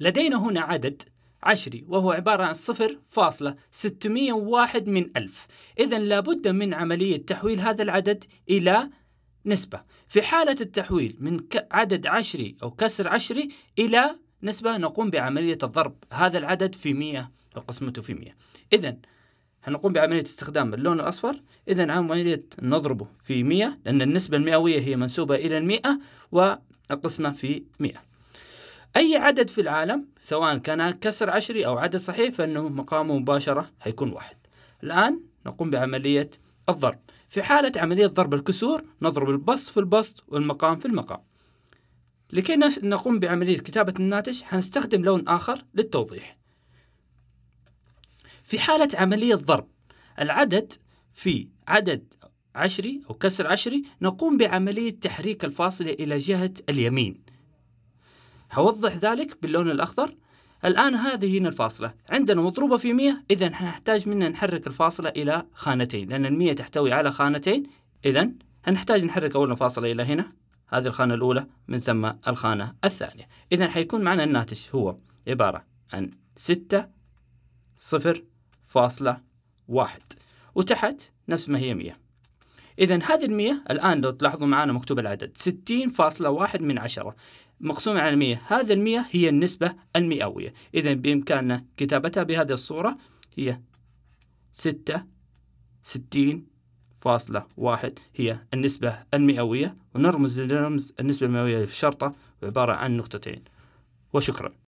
لدينا هنا عدد عشري وهو عبارة عن 0,601 من ألف إذا لابد من عملية تحويل هذا العدد إلى نسبة في حالة التحويل من عدد عشري أو كسر عشري إلى نسبة نقوم بعملية الضرب هذا العدد في 100 وقسمته في 100 إذا هنقوم بعملية استخدام اللون الأصفر إذا عملية نضربه في 100 لأن النسبة المئوية هي منسوبة إلى 100 وقسمة في 100 أي عدد في العالم سواء كان كسر عشري أو عدد صحيح فإنه مقامه مباشرة هيكون واحد الآن نقوم بعملية الضرب في حالة عملية ضرب الكسور نضرب البسط في البسط والمقام في المقام لكي نقوم بعملية كتابة الناتج هنستخدم لون آخر للتوضيح في حالة عملية ضرب العدد في عدد عشري أو كسر عشري نقوم بعملية تحريك الفاصلة إلى جهة اليمين هوضح ذلك باللون الأخضر الآن هذه هنا الفاصلة عندنا مضروبة في 100 إذا هنحتاج منا نحرك الفاصلة إلى خانتين لأن المية تحتوي على خانتين إذا هنحتاج نحرك أول فاصلة إلى هنا هذه الخانة الأولى من ثم الخانة الثانية إذا حيكون معنا الناتج هو عبارة عن 6 صفر فاصلة واحد وتحت نفس ما هي 100 إذا هذه المية الآن لو تلاحظوا معانا مكتوب العدد 60.1 من عشرة مقسومة على المية هذا المية هي النسبة المئوية إذا بإمكاننا كتابتها بهذه الصورة هي ستة ستين فاصلة واحد هي النسبة المئوية ونرمز لرمز النسبة المئوية للشرطة عبارة عن نقطتين وشكرا